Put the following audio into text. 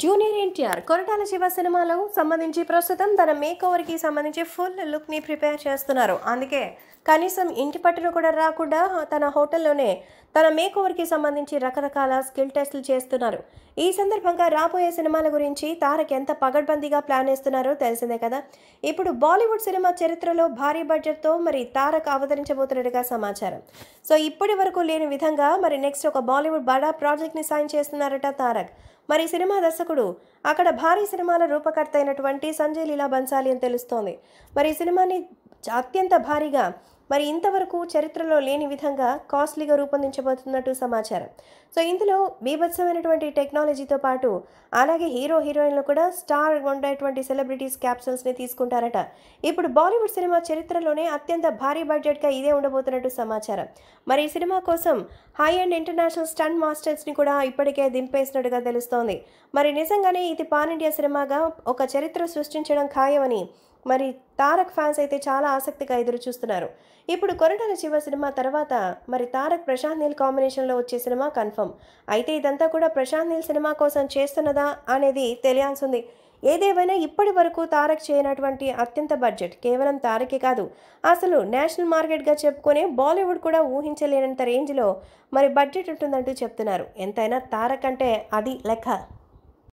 junior NTR Koratala Shiva సినిమాలో సంబంధించి ప్రస్తుతం తన ఓవర్కి సంబంధించి ఫుల్ లుక్ని ప్రిపేర్ చేస్తున్నారు అందుకే కనీసం ఇంటి పట్టును కూడా రాకుండా తన హోటల్లోనే తన ఓవర్కి సంబంధించి రకరకాల స్కిల్ టెస్ట్లు చేస్తున్నారు ఈ సందర్భంగా రాబోయే సినిమాల గురించి తారక్ ఎంత పగడ్బందీగా ప్లాన్ వేస్తున్నారో తెలిసిందే కదా ఇప్పుడు బాలీవుడ్ సినిమా చరిత్రలో భారీ బడ్జెట్తో మరి తారక్ అవతరించబోతున్నట్టుగా సమాచారం సో ఇప్పటి వరకు లేని విధంగా మరి నెక్స్ట్ ఒక బాలీవుడ్ బడా ప్రాజెక్ట్ని సైన్ చేస్తున్నారట తారక్ మరి సినిమా దశ దర్శకుడు అక్కడ భారీ సినిమాల రూపకర్త అయినటువంటి సంజయ్ లీలా బన్సాలి అని తెలుస్తోంది మరి ఈ సినిమాని అత్యంత భారీగా మరి ఇంతవరకు చరిత్రలో లేని విధంగా కాస్ట్లీగా రూపొందించబోతున్నట్టు సమాచారం సో ఇందులో బీభత్సమైనటువంటి టెక్నాలజీతో పాటు అలాగే హీరో హీరోయిన్లు కూడా స్టార్ ఉండేటువంటి సెలబ్రిటీస్ క్యాప్సూల్స్ని తీసుకుంటారట ఇప్పుడు బాలీవుడ్ సినిమా చరిత్రలోనే అత్యంత భారీ బడ్జెట్గా ఇదే ఉండబోతున్నట్టు సమాచారం మరి ఈ సినిమా కోసం హై అండ్ ఇంటర్నేషనల్ స్టన్ మాస్టర్స్ని కూడా ఇప్పటికే దింపేసినట్టుగా తెలుస్తోంది మరి నిజంగానే ఇది పాన్ ఇండియా సినిమాగా ఒక చరిత్ర సృష్టించడం ఖాయమని మరి తారక్ ఫ్యాన్స్ అయితే చాలా ఆసక్తిగా ఎదురు చూస్తున్నారు ఇప్పుడు కొరటాల శివ సినిమా తర్వాత మరి తారక్ ప్రశాంత్ నీల్ కాంబినేషన్లో వచ్చే సినిమా కన్ఫర్మ్ అయితే ఇదంతా కూడా ప్రశాంత్ నీల్ సినిమా కోసం చేస్తున్నదా అనేది తెలియాల్సింది ఏదేమైనా ఇప్పటి వరకు తారక్ చేయనటువంటి అత్యంత బడ్జెట్ కేవలం తారకే కాదు అసలు నేషనల్ మార్కెట్గా చెప్పుకునే బాలీవుడ్ కూడా ఊహించలేనంత రేంజ్లో మరి బడ్జెట్ ఉంటుందంటూ చెప్తున్నారు ఎంతైనా తారక్ అంటే అది లెక్క